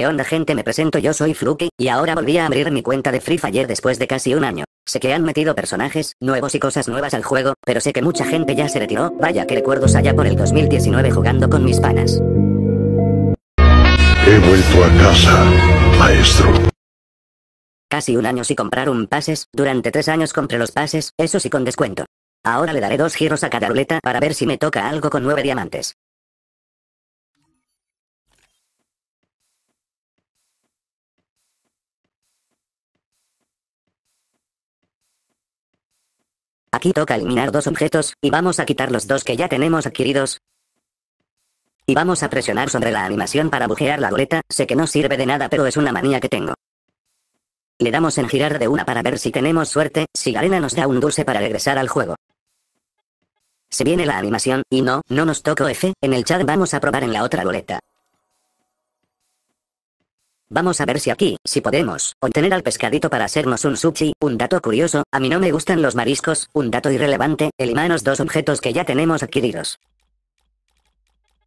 ¿Qué onda gente? Me presento yo soy Fluke, y ahora volví a abrir mi cuenta de Free Fire después de casi un año. Sé que han metido personajes nuevos y cosas nuevas al juego, pero sé que mucha gente ya se retiró, vaya que recuerdos allá por el 2019 jugando con mis panas. He vuelto a casa, maestro. Casi un año si un pases, durante tres años compré los pases, eso sí con descuento. Ahora le daré dos giros a cada ruleta para ver si me toca algo con nueve diamantes. Aquí toca eliminar dos objetos, y vamos a quitar los dos que ya tenemos adquiridos. Y vamos a presionar sobre la animación para bujear la goleta, sé que no sirve de nada pero es una manía que tengo. Le damos en girar de una para ver si tenemos suerte, si la arena nos da un dulce para regresar al juego. Se viene la animación, y no, no nos tocó F, en el chat vamos a probar en la otra goleta. Vamos a ver si aquí, si podemos, obtener al pescadito para hacernos un sushi, un dato curioso, a mí no me gustan los mariscos, un dato irrelevante, elimanos dos objetos que ya tenemos adquiridos.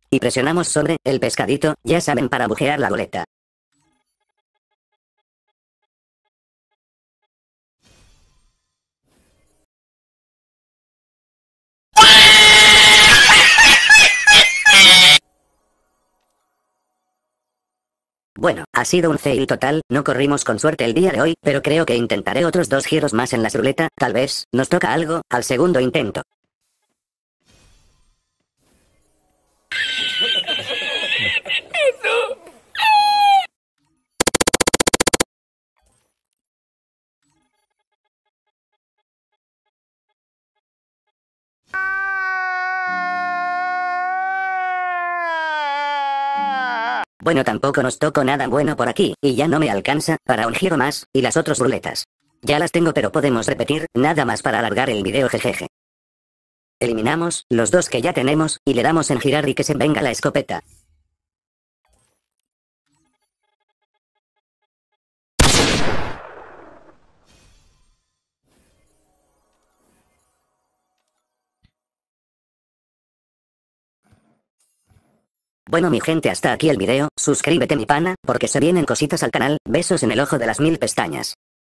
Y presionamos sobre, el pescadito, ya saben para bujear la goleta. Bueno, ha sido un fail total, no corrimos con suerte el día de hoy, pero creo que intentaré otros dos giros más en la ruleta, tal vez, nos toca algo, al segundo intento. Bueno, tampoco nos tocó nada bueno por aquí, y ya no me alcanza para un giro más, y las otras ruletas. Ya las tengo pero podemos repetir, nada más para alargar el video jejeje. Eliminamos los dos que ya tenemos, y le damos en girar y que se venga la escopeta. Bueno mi gente hasta aquí el video, suscríbete mi pana, porque se vienen cositas al canal, besos en el ojo de las mil pestañas.